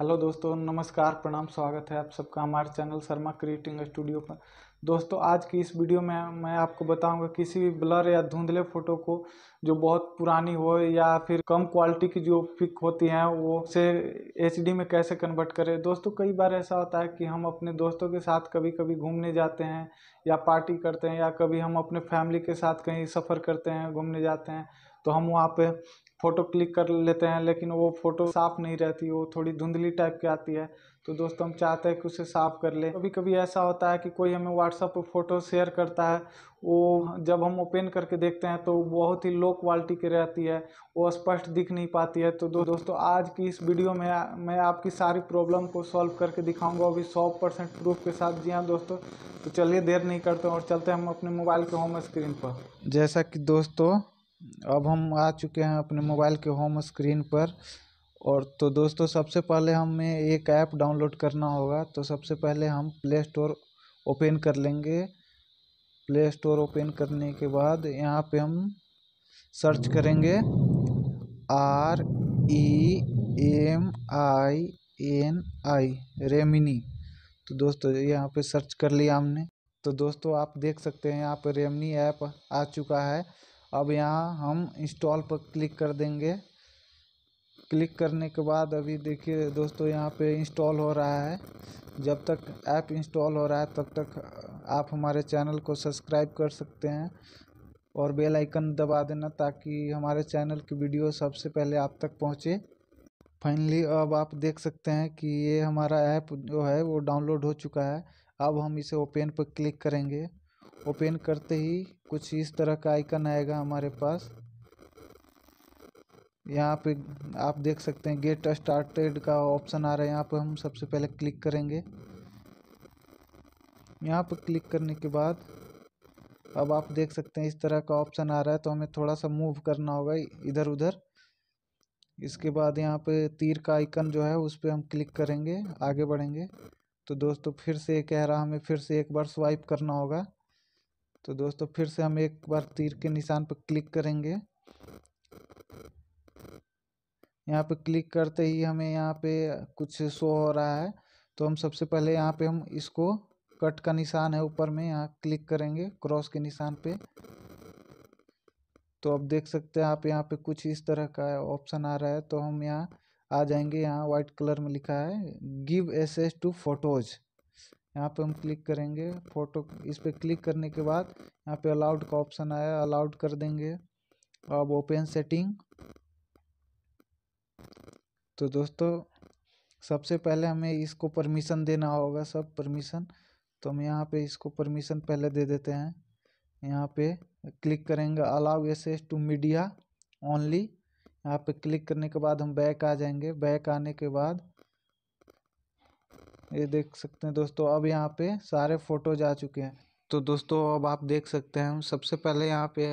hello दोस्तों नमस्कार प्रणाम स्वागत है आप सबका हमारे चैनल शर्मा क्रिएटिंग स्टूडियो पर दोस्तों आज की इस वीडियो में मैं आपको बताऊंगा किसी भी ब्लर या धुंधले फ़ोटो को जो बहुत पुरानी हो या फिर कम क्वालिटी की जो पिक होती हैं वो से एच में कैसे कन्वर्ट करें दोस्तों कई बार ऐसा होता है कि हम अपने दोस्तों के साथ कभी कभी घूमने जाते हैं या पार्टी करते हैं या कभी हम अपने फैमिली के साथ कहीं सफ़र करते हैं घूमने जाते हैं तो हम वहाँ पे फ़ोटो क्लिक कर लेते हैं लेकिन वो फ़ोटो साफ़ नहीं रहती वो थोड़ी धुंधली टाइप की आती है तो दोस्तों हम चाहते हैं कि उसे साफ़ कर ले कभी कभी ऐसा होता है कि कोई हमें व्हाट्सअप पर फ़ोटो शेयर करता है वो जब हम ओपन करके देखते हैं तो बहुत ही लो क्वालिटी की रहती है वो स्पष्ट दिख नहीं पाती है तो दो, दोस्तों आज की इस वीडियो में मैं आपकी सारी प्रॉब्लम को सॉल्व करके दिखाऊंगा अभी सौ परसेंट प्रूफ के साथ जी हाँ दोस्तों तो चलिए देर नहीं करते और चलते हम अपने मोबाइल के होम स्क्रीन पर जैसा कि दोस्तों अब हम आ चुके हैं अपने मोबाइल के होम स्क्रीन पर और तो दोस्तों सबसे पहले हमें एक ऐप डाउनलोड करना होगा तो सबसे पहले हम प्ले स्टोर ओपन कर लेंगे प्ले स्टोर ओपन करने के बाद यहाँ पे हम सर्च करेंगे R E M I N I Remini तो दोस्तों यहाँ पे सर्च कर लिया हमने तो दोस्तों आप देख सकते हैं यहाँ पे रेमनी ऐप आ चुका है अब यहाँ हम इंस्टॉल पर क्लिक कर देंगे क्लिक करने के बाद अभी देखिए दोस्तों यहाँ पे इंस्टॉल हो रहा है जब तक ऐप इंस्टॉल हो रहा है तब तक आप हमारे चैनल को सब्सक्राइब कर सकते हैं और बेल आइकन दबा देना ताकि हमारे चैनल की वीडियो सबसे पहले आप तक पहुँचे फाइनली अब आप देख सकते हैं कि ये हमारा ऐप जो है वो डाउनलोड हो चुका है अब हम इसे ओपन पर क्लिक करेंगे ओपन करते ही कुछ इस तरह का आइकन आएगा हमारे पास यहाँ पे आप देख सकते हैं गेट स्टार्टेड का ऑप्शन आ रहा है यहाँ पे हम सबसे पहले क्लिक करेंगे यहाँ पे क्लिक करने के बाद अब आप देख सकते हैं इस तरह का ऑप्शन आ रहा है तो हमें थोड़ा सा मूव करना होगा इधर उधर इसके बाद यहाँ पे तीर का आइकन जो है उस पर हम क्लिक करेंगे आगे बढ़ेंगे तो दोस्तों फिर से कह रहा हमें फिर से एक बार स्वाइप करना होगा तो दोस्तों फिर से हम एक बार तीर के निशान पर क्लिक करेंगे यहाँ पे क्लिक करते ही हमें यहाँ पे कुछ शो हो रहा है तो हम सबसे पहले यहाँ पे हम इसको कट का निशान है ऊपर में यहाँ क्लिक करेंगे क्रॉस के निशान पे तो अब देख सकते हैं आप यहाँ पे कुछ इस तरह का ऑप्शन आ रहा है तो हम यहाँ आ जाएंगे यहाँ व्हाइट कलर में लिखा है गिव एसेस टू फोटोज़ यहाँ पे हम क्लिक करेंगे फ़ोटो इस पर क्लिक करने के बाद यहाँ पे अलाउड का ऑप्शन आया अलाउड कर देंगे अब ओपन सेटिंग तो दोस्तों सबसे पहले हमें इसको परमिशन देना होगा सब परमिशन तो हम यहाँ पे इसको परमिशन पहले दे देते हैं यहाँ पे क्लिक करेंगे allow access to media only यहाँ पे क्लिक करने के बाद हम बैक आ जाएंगे बैक आने के बाद ये देख सकते हैं दोस्तों अब यहाँ पे सारे फोटोज आ चुके हैं तो दोस्तों अब आप देख सकते हैं हम सबसे पहले यहाँ पे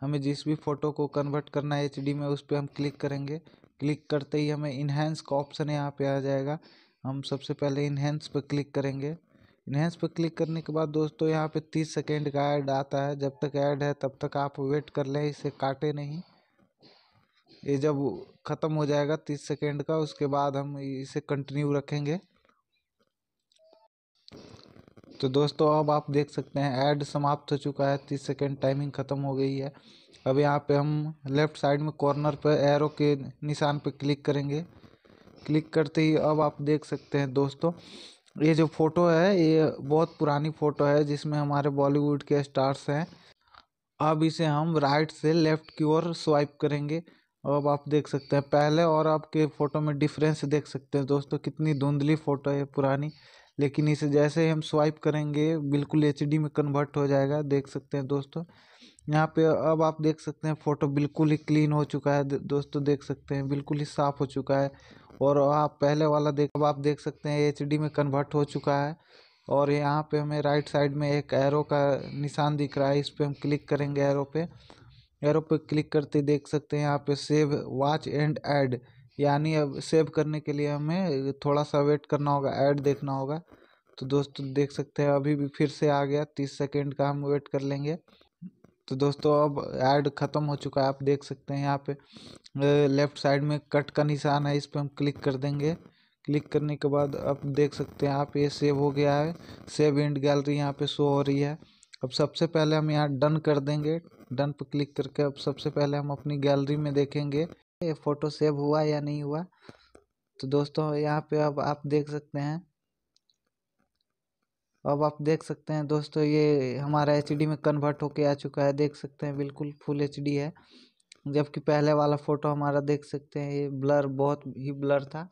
हमें जिस भी फ़ोटो को कन्वर्ट करना है एच में उस पर हम क्लिक करेंगे क्लिक करते ही हमें इन्हेंस का ऑप्शन यहाँ पे आ जाएगा हम सबसे पहले इन्हेंस पर क्लिक करेंगे इन्हेंस पर क्लिक करने के बाद दोस्तों यहाँ पे तीस सेकेंड का ऐड आता है जब तक ऐड है तब तक आप वेट कर लें इसे काटे नहीं ये जब ख़त्म हो जाएगा तीस सेकेंड का उसके बाद हम इसे कंटिन्यू रखेंगे तो दोस्तों अब आप देख सकते हैं ऐड समाप्त हो चुका है तीस सेकेंड टाइमिंग ख़त्म हो गई है अब यहाँ पे हम लेफ़्ट साइड में कॉर्नर पर एरो के निशान पर क्लिक करेंगे क्लिक करते ही अब आप देख सकते हैं दोस्तों ये जो फ़ोटो है ये बहुत पुरानी फ़ोटो है जिसमें हमारे बॉलीवुड के स्टार्स हैं अब इसे हम राइट से लेफ़्ट की ओर स्वाइप करेंगे अब आप देख सकते हैं पहले और आपके फ़ोटो में डिफरेंस देख सकते हैं दोस्तों कितनी धुंधली फ़ोटो है पुरानी लेकिन इसे जैसे ही हम स्वाइप करेंगे बिल्कुल एच में कन्वर्ट हो जाएगा देख सकते हैं दोस्तों यहाँ पे अब आप देख सकते हैं फ़ोटो बिल्कुल ही क्लीन हो चुका है दोस्तों देख सकते हैं बिल्कुल ही साफ़ हो चुका है और आप पहले वाला देख अब आप देख सकते हैं एच में कन्वर्ट हो चुका है और यहाँ पे हमें राइट साइड में एक एरो का निशान दिख रहा है इस पर हम क्लिक करेंगे एरो पे एरो पे क्लिक करते देख सकते हैं यहाँ पे सेव वॉच एंड ऐड यानी अब सेव करने के लिए हमें थोड़ा सा वेट करना होगा ऐड देखना होगा तो दोस्तों देख सकते हैं अभी भी फिर से आ गया तीस सेकेंड का हम वेट कर लेंगे तो दोस्तों अब ऐड ख़त्म हो चुका है आप देख सकते हैं यहाँ पे लेफ़्ट साइड में कट का निशान है इस पर हम क्लिक कर देंगे क्लिक करने के बाद आप देख सकते हैं आप ये सेव हो गया है सेव एंड गैलरी यहाँ पे शो हो रही है अब सबसे पहले हम यहाँ डन कर देंगे डन पर क्लिक करके अब सबसे पहले हम अपनी गैलरी में देखेंगे ये फोटो सेव हुआ या नहीं हुआ तो दोस्तों यहाँ पे अब आप देख सकते हैं अब आप देख सकते हैं दोस्तों ये हमारा एच में कन्वर्ट होके आ चुका है देख सकते हैं बिल्कुल फुल एच है जबकि पहले वाला फ़ोटो हमारा देख सकते हैं ये ब्लर बहुत ही ब्लर था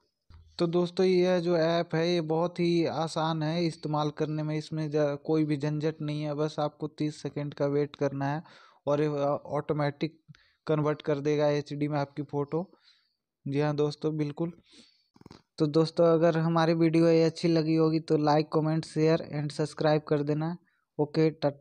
तो दोस्तों यह जो ऐप है ये बहुत ही आसान है इस्तेमाल करने में इसमें कोई भी झंझट नहीं है बस आपको तीस सेकेंड का वेट करना है और ये ऑटोमेटिक कन्वर्ट कर देगा एच में आपकी फ़ोटो जी हाँ दोस्तों बिल्कुल तो दोस्तों अगर हमारी वीडियो ये अच्छी लगी होगी तो like comment share and subscribe कर देना ओके टाटा